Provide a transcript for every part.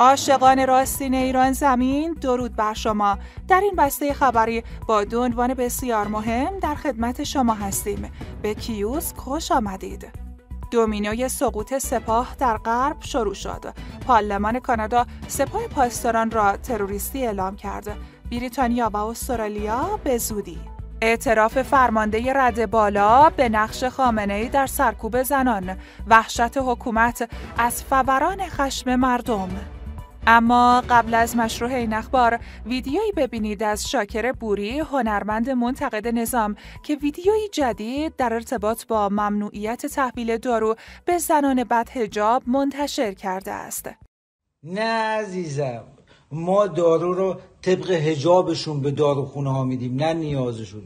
آشقان راستین ایران زمین درود بر شما در این بسته خبری با دو عنوان بسیار مهم در خدمت شما هستیم به کیوس خوش آمدید دومینوی سقوط سپاه در غرب شروع شد پارلمان کانادا سپاه پاسداران را تروریستی اعلام کرد بریتانیا و استرالیا به زودی اعتراف فرمانده رد بالا به نقش خامنه ای در سرکوب زنان وحشت حکومت از فوران خشم مردم اما قبل از مشروع این اخبار ویدیویی ببینید از شاکر بوری هنرمند منتقد نظام که ویدیوی جدید در ارتباط با ممنوعیت تحویل دارو به زنان بد هجاب منتشر کرده است نه عزیزم ما دارو رو طبق هجابشون به داروخونه ها میدیم نه نیازشون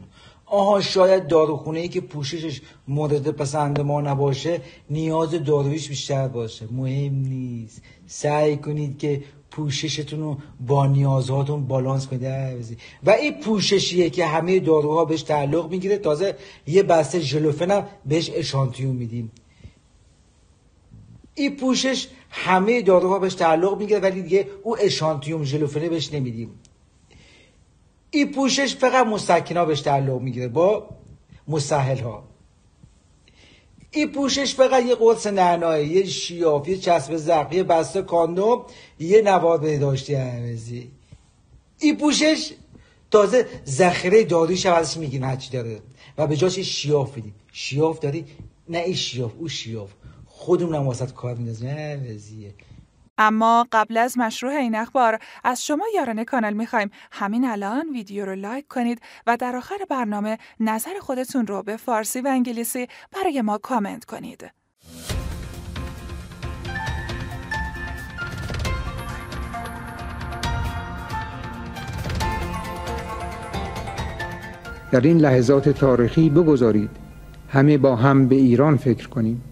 آها شاید داروخونه ای که پوششش مورد پسند ما نباشه نیاز دارویش بیشتر باشه مهم نیست سعی کنید که پوششتون رو با نیازهاتون بالانس کنید و این پوششیه که همه داروها بهش تعلق میگیره تازه یه بسته جلوفن بهش اشانتیون میدیم این پوشش همه داروها بهش تعلق میگیره ولی دیگه او اشانتیوم جلوفنه بهش نمیدیم این پوشش فقط مسکنا بهش تعلق میگیره با مسهل ها این پوشش فقط یه قدس نعنایی یه شیاف یه چسب زرق یه بسته کاندوم یه نواد داشتی همزی این پوشش تازه ذخیره داریش هم ازش میگیم هرچی داره و به جاش شیاف شیاف داری نه این شیاف او شیاف خودمونم واسط کار میدازم همزیه اما قبل از مشروع این اخبار از شما یاران کانال میخوایم همین الان ویدیو رو لایک کنید و در آخر برنامه نظر خودتون رو به فارسی و انگلیسی برای ما کامنت کنید. در این لحظات تاریخی بگذارید همه با هم به ایران فکر کنیم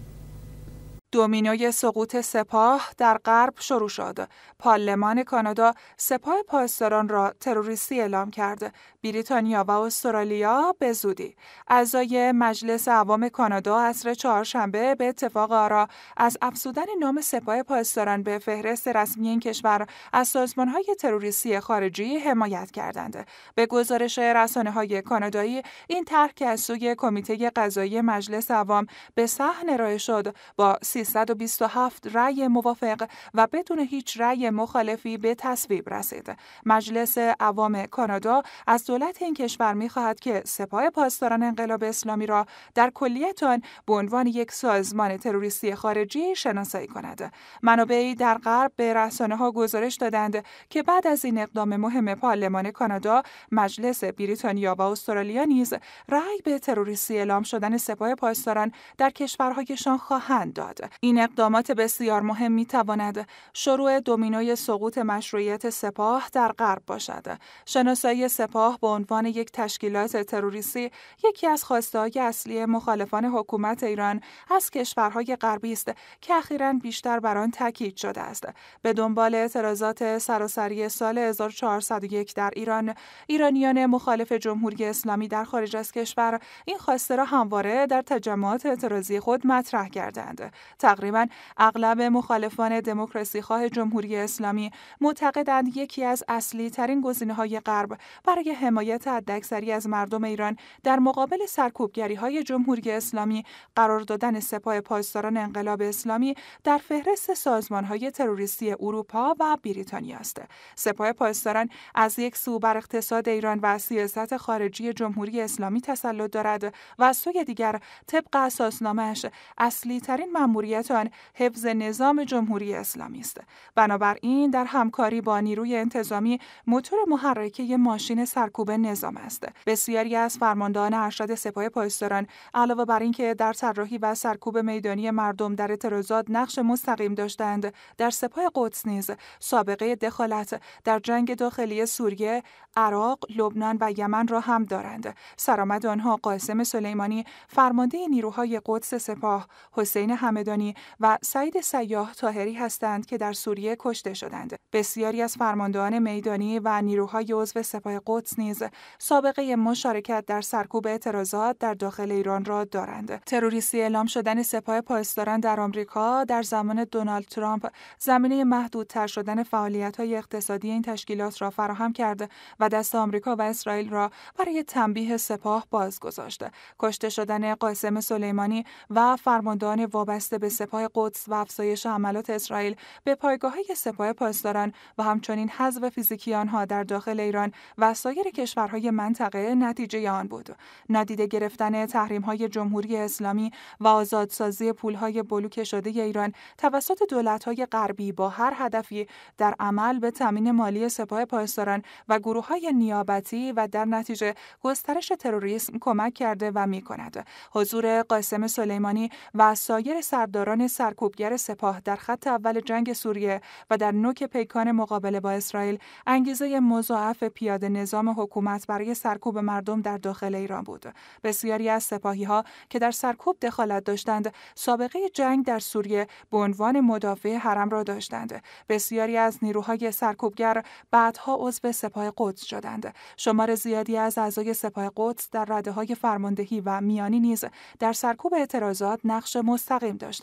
دومینوی سقوط سپاه در غرب شروع شد. پارلمان کانادا سپاه پاسداران را تروریستی اعلام کرد. بریتانیا و استرالیا به زودی اعضای مجلس عوام کانادا عصر چهارشنبه به اتفاق آرا از افزودن نام سپاه پاسداران به فهرست رسمی این کشور از سازمانهای تروریستی خارجی حمایت کردند. به گزارش رسانه های کانادایی این طرح که از سوی کمیته قضایی مجلس عوام به صحنه ارائه شد با سی 327 رأی موافق و بدون هیچ رأی مخالفی به تصویب رسید. مجلس عوام کانادا از دولت این کشور میخواهد که سپاه پاسداران انقلاب اسلامی را در کلیتان به عنوان یک سازمان تروریستی خارجی شناسایی کند. منابعی در غرب به رسانه ها گزارش دادند که بعد از این اقدام مهم پارلمان کانادا، مجلس بریتانیا و استرالیا نیز رأی به تروریستی اعلام شدن سپاه پاسداران در کشورهایشان خواهند داد. این اقدامات بسیار مهم می تواند شروع دومینوی سقوط مشروعیت سپاه در غرب باشد. شناسایی سپاه به عنوان یک تشکیلات تروریستی یکی از خواسته‌های اصلی مخالفان حکومت ایران از کشورهای غربی است که اخیرا بیشتر بر آن تاکید شده است. به دنبال اعتراضات سراسری سال 1401 در ایران، ایرانیان مخالف جمهوری اسلامی در خارج از کشور این خواسته را همواره در تجمعات اعتراضی خود مطرح کردند. تقریبا اغلب مخالفان دموکراسی خواه جمهوری اسلامی معتقدند یکی از اصلی ترین گزینه های غرب برای حمایت حداکثری از مردم ایران در مقابل سرکوبگری های جمهوری اسلامی قرار دادن سپاه پاسداران انقلاب اسلامی در فهرست سازمان های تروریستی اروپا و بریتانیا است. سپاه پاسداران از یک سو بر اقتصاد ایران و سیاست خارجی جمهوری اسلامی تسلط دارد و از سوی دیگر طبق اساسنامهش اصلی ترین مسئولیت آن حفظ نظام جمهوری اسلامی است. بنابراین در همکاری با نیروی انتظامی موتور محرکه ماشین سرکوب نظام است. بسیاری از فرماندهان ارشد سپاه پاسداران علاوه بر اینکه در طراحی و سرکوب میدانی مردم در اعتراضات نقش مستقیم داشتند، در سپاه قدس نیز سابقه دخالت در جنگ داخلی سوریه، عراق، لبنان و یمن را هم دارند. سرآمد آنها قاسم سلیمانی فرمانده نیروهای قدس سپاه، حسین همدان و سعید سیاه تاهری هستند که در سوریه کشته شدند. بسیاری از فرماندهان میدانی و نیروهای عضو سپاه قدس نیز سابقه مشارکت در سرکوب اعتراضات در داخل ایران را دارند. تروریستی اعلام شدن سپاه پاسداران در آمریکا در زمان دونالد ترامپ زمینه محدودتر شدن فعالیت‌های اقتصادی این تشکیلات را فراهم کرد و دست آمریکا و اسرائیل را برای تنبیه سپاه باز گذاشت. کشته شدن قاسم سلیمانی و فرماندهان وابسته به سپاه قدس و افزایش عملات اسرائیل به پایگاه سپاه پاسداران و همچنین حذف فیزیکی آنها در داخل ایران و سایر کشورهای منطقه نتیجه آن بود نادیده گرفتن تحریم های جمهوری اسلامی و آزادسازی پول های بلوکه شده ایران توسط دولت های غربی با هر هدفی در عمل به تامین مالی سپاه پاسداران و گروه های نیابتی و در نتیجه گسترش تروریسم کمک کرده و میکند حضور قاسم سلیمانی و سایر سر سرکوبگر سپاه در خط اول جنگ سوریه و در نوک پیکان مقابله با اسرائیل انگیزه مضاعف پیاده نظام حکومت برای سرکوب مردم در داخل ایران بود. بسیاری از سپاهی ها که در سرکوب دخالت داشتند سابقه جنگ در سوریه به عنوان مدافع حرم را داشتند. بسیاری از نیروهای سرکوبگر بعدها عضو سپاه قدس شدند. شمار زیادی از اعضای سپاه قدس در رده های فرماندهی و میانی نیز در سرکوب اعتراضات نقش مستقیم داشتند.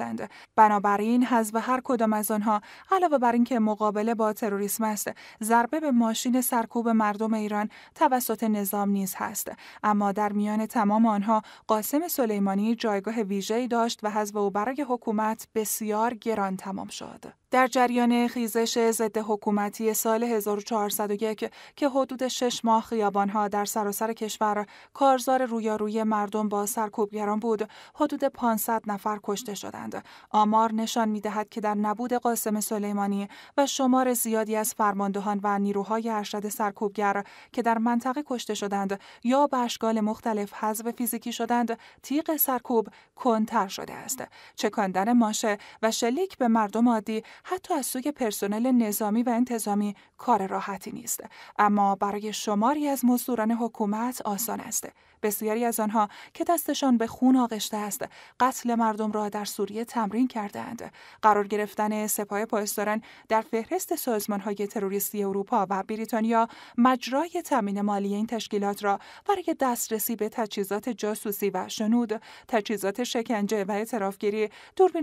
بنابراین حذف هر کدام از آنها علاوه بر اینکه مقابله با تروریسم است ضربه به ماشین سرکوب مردم ایران توسط نظام نیز هست اما در میان تمام آنها قاسم سلیمانی جایگاه ویژه‌ای داشت و حذف او برای حکومت بسیار گران تمام شد در جریان خیزش ضد حکومتی سال 1401 که حدود شش ماه خیابانها در سراسر کشور کارزار روی مردم با سرکوبگران بود حدود 500 نفر کشته شدند آمار نشان میدهد که در نبود قاسم سلیمانی و شمار زیادی از فرماندهان و نیروهای ارشد سرکوبگر که در منطقه کشته شدند یا به اشکال مختلف حذف فیزیکی شدند تیغ سرکوب کنتر شده است چکاندن ماشه و شلیک به مردم عادی حتی از سوی پرسنل نظامی و انتظامی کار راحتی نیست اما برای شماری از مزدوران حکومت آسان است بسیاری از آنها که دستشان به خون آغشته است قتل مردم را در سوریه تمرین کردند قرار گرفتن سپاه پاسداران در فهرست سازمان های تروریستی اروپا و بریتانیا مجرای تامین مالی این تشکیلات را برای دسترسی به تجهیزات جاسوسی و شنود تجهیزات شکنجه و اعترافگیری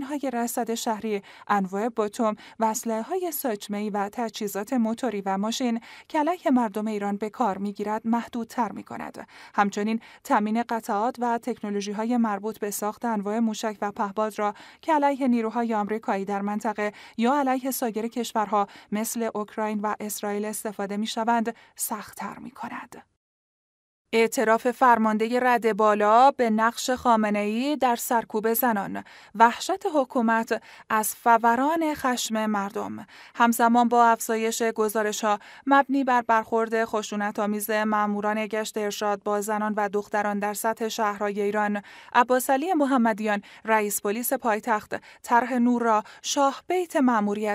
های رصد شهری انواع باتوم و اسلحه های ساچمه و تجهیزات موتوری و ماشین که مردم ایران به کار میگیرد محدودتر می کند. همچنین تامین قطعات و تکنولوژی های مربوط به ساخت انواع موشک و پهباد را که علیه نیروهای آمریکایی در منطقه یا علیه سایر کشورها مثل اوکراین و اسرائیل استفاده می شوند تر می کند. اعتراف فرمانده رد بالا به نقش ای در سرکوب زنان، وحشت حکومت از فوران خشم مردم، همزمان با افزایش گزارش ها مبنی بر برخورد آمیز ماموران گشت ارشاد با زنان و دختران در سطح شهرهای ایران، علی محمدیان رئیس پلیس پایتخت طرح نور را شاه بیت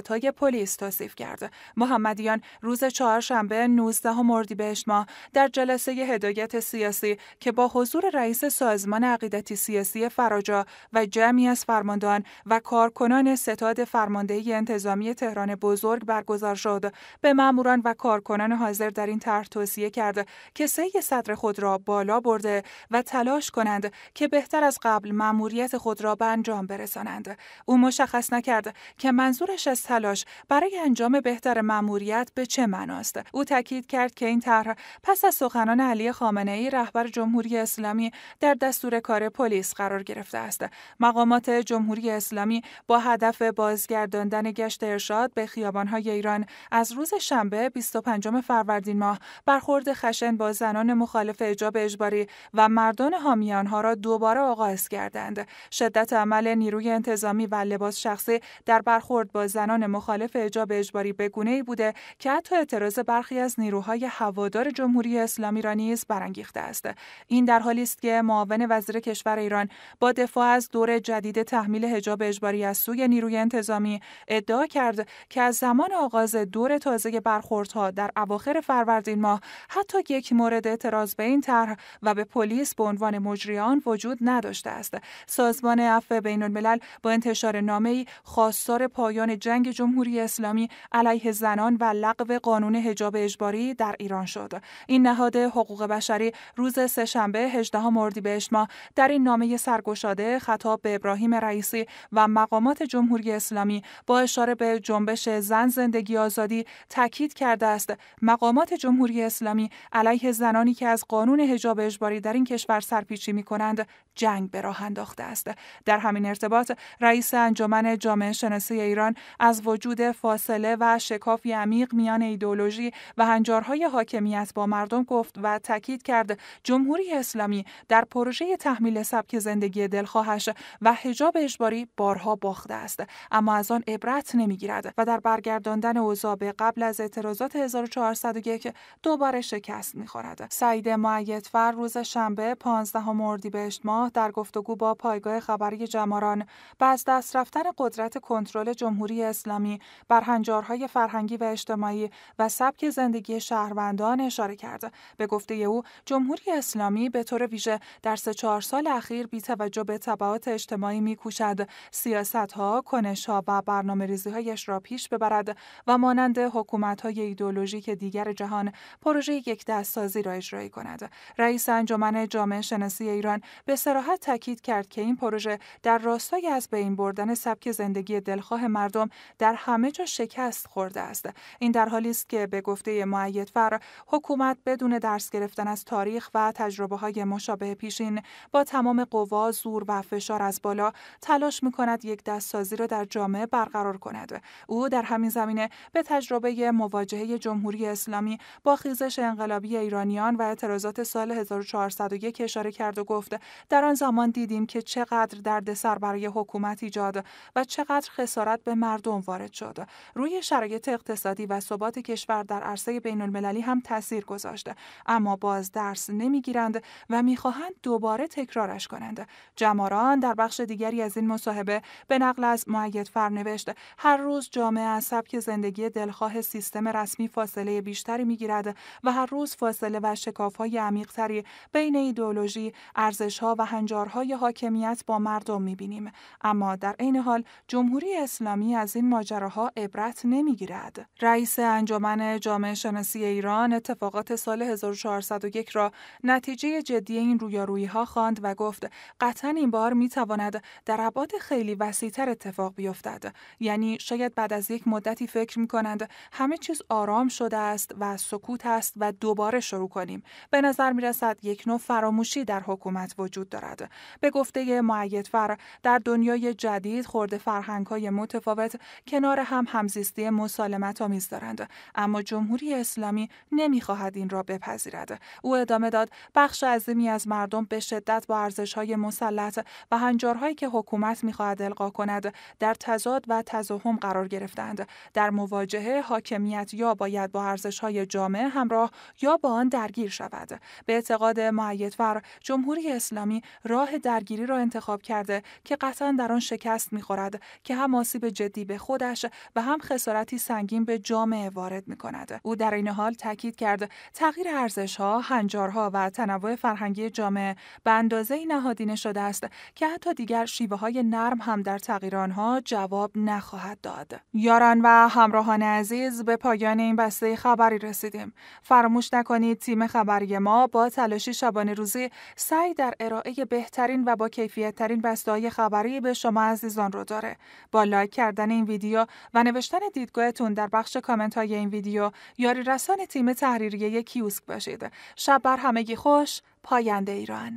های پلیس توصیف کرد. محمدیان روز چهارشنبه 19 بهش ماه در جلسه هدایت سیاسی که با حضور رئیس سازمان عقیدتی سیاسی فراجا و جمعی از فرماندان و کارکنان ستاد فرماندهی انتظامی تهران بزرگ برگزار شد به ماموران و کارکنان حاضر در این طرح توصیه کرد که سعی صدر خود را بالا برده و تلاش کنند که بهتر از قبل ماموریت خود را به انجام برسانند او مشخص نکرد که منظورش از تلاش برای انجام بهتر ماموریت به چه معناست او تاکید کرد که این طرح پس از سخنان علی خامنه رهبر جمهوری اسلامی در دستور کار پلیس قرار گرفته است. مقامات جمهوری اسلامی با هدف بازگرداندن گشت ارشاد به خیابانهای ایران از روز شنبه 25 فروردین ماه برخورد خشن با زنان مخالف اجاب اجباری و مردان حامی آنها را دوباره آغاز کردند. شدت عمل نیروی انتظامی و لباس شخصی در برخورد با زنان مخالف اجاب اجباری به ای بوده که حتی اعتراض برخی از نیروهای هوادار جمهوری اسلامی را نیز بر برانگیخته است این در حالی است که معاون وزیر کشور ایران با دفاع از دور جدید تحمیل حجاب اجباری از سوی نیروی انتظامی ادعا کرد که از زمان آغاز دور تازه برخوردها در اواخر فروردین ماه حتی یک مورد اعتراض به این طرح و به پلیس به عنوان مجریان وجود نداشته است سازمان عفو بین الملل با انتشار نامه‌ای خواستار پایان جنگ جمهوری اسلامی علیه زنان و لغو قانون حجاب اجباری در ایران شد این نهاد حقوق بشر بشری روز سهشنبه 18 مردیبهشت ماه در این نامه سرگشاده خطاب به ابراهیم رئیسی و مقامات جمهوری اسلامی با اشاره به جنبش زن زندگی آزادی تاکید کرده است مقامات جمهوری اسلامی علیه زنانی که از قانون حجاب اجباری در این کشور سرپیچی می کنند جنگ به راه انداخته است در همین ارتباط رئیس انجمن جامعه شناسی ایران از وجود فاصله و شکافی عمیق میان ایدولوژی و هنجارهای حاکمیت با مردم گفت و تاکید کرده جمهوری اسلامی در پروژه تحمیل سبک زندگی دلخواهش و حجاب اجباری بارها باخته است اما از آن عبرت نمیگیرد و در برگرداندن اوضاع به قبل از اعتراضات 1401 دوباره شکست میخورد سعید معیدفر روز شنبه 15 اردیبهشت ماه در گفتگو با پایگاه خبری جماران و از دست رفتن قدرت کنترل جمهوری اسلامی بر هنجارهای فرهنگی و اجتماعی و سبک زندگی شهروندان اشاره کرد به گفته او جمهوری اسلامی به طور ویژه در سه چهار سال اخیر بی توجه به تبعات اجتماعی میکوشد سیاست ها، کنش ها و برنامه ریزی هایش را پیش ببرد و مانند حکومت های ایدولوژیک دیگر جهان پروژه یک دستسازی را اجرایی کند. رئیس انجمن جامعه شناسی ایران به سراحت تاکید کرد که این پروژه در راستای از بین بردن سبک زندگی دلخواه مردم در همه جا شکست خورده است. این در حالی است که به گفته معیدفر حکومت بدون درس گرفتن تاریخ و تجربه های مشابه پیشین با تمام قوا، زور و فشار از بالا تلاش می کند یک دستسازی را در جامعه برقرار کند. او در همین زمینه به تجربه مواجهه جمهوری اسلامی با خیزش انقلابی ایرانیان و اعتراضات سال 1401 اشاره کرد و گفت در آن زمان دیدیم که چقدر دردسر برای حکومت ایجاد و چقدر خسارت به مردم وارد شد. روی شرایط اقتصادی و ثبات کشور در عرصه بین المللی هم تاثیر گذاشته. اما با از درس نمیگیرند و میخواهند دوباره تکرارش کنند جماران در بخش دیگری از این مصاحبه به نقل از معید فرنوشت هر روز جامعه از سبک زندگی دلخواه سیستم رسمی فاصله بیشتری میگیرد و هر روز فاصله و شکافهای عمیقتری بین ایدئولوژی ارزشها و هنجارهای حاکمیت با مردم میبینیم اما در عین حال جمهوری اسلامی از این ماجراها عبرت نمیگیرد رئیس انجمن جامعه شناسی ایران اتفاقات سال 1400 2021 را نتیجه جدی این رویارویی ها خواند و گفت قطعا این بار می تواند در ابعاد خیلی وسیعتر اتفاق بیفتد یعنی شاید بعد از یک مدتی فکر می کنند همه چیز آرام شده است و سکوت است و دوباره شروع کنیم به نظر می رسد یک نوع فراموشی در حکومت وجود دارد به گفته معیدفر در دنیای جدید خورده فرهنگ های متفاوت کنار هم همزیستی مسالمت آمیز دارند اما جمهوری اسلامی نمیخواهد این را بپذیرد او ادامه داد بخش عظیمی از مردم به شدت با ارزش‌های مسلط و هنجارهایی که حکومت می‌خواهد القا کند در تضاد و تزاحم قرار گرفتند در مواجهه حاکمیت یا باید با ارزش‌های جامعه همراه یا با آن درگیر شود به اعتقاد معیدفر جمهوری اسلامی راه درگیری را انتخاب کرده که قطعا در آن شکست می‌خورد که هم آسیب جدی به خودش و هم خسارتی سنگین به جامعه وارد می‌کند او در این حال تاکید کرد تغییر ارزش‌ها هنجارها و تنوع فرهنگی جامعه به اندازه نهادینه شده است که حتی دیگر شیوه های نرم هم در تغییر آنها جواب نخواهد داد. یاران و همراهان عزیز به پایان این بسته خبری رسیدیم. فراموش نکنید تیم خبری ما با تلاشی شبانه روزی سعی در ارائه بهترین و با کیفیت ترین بسته خبری به شما عزیزان رو داره. با لایک کردن این ویدیو و نوشتن دیدگاهتون در بخش کامنت های این ویدیو یاری رسان تیم تحریریه کیوسک باشید. شب بر همگی خوش پاینده ایران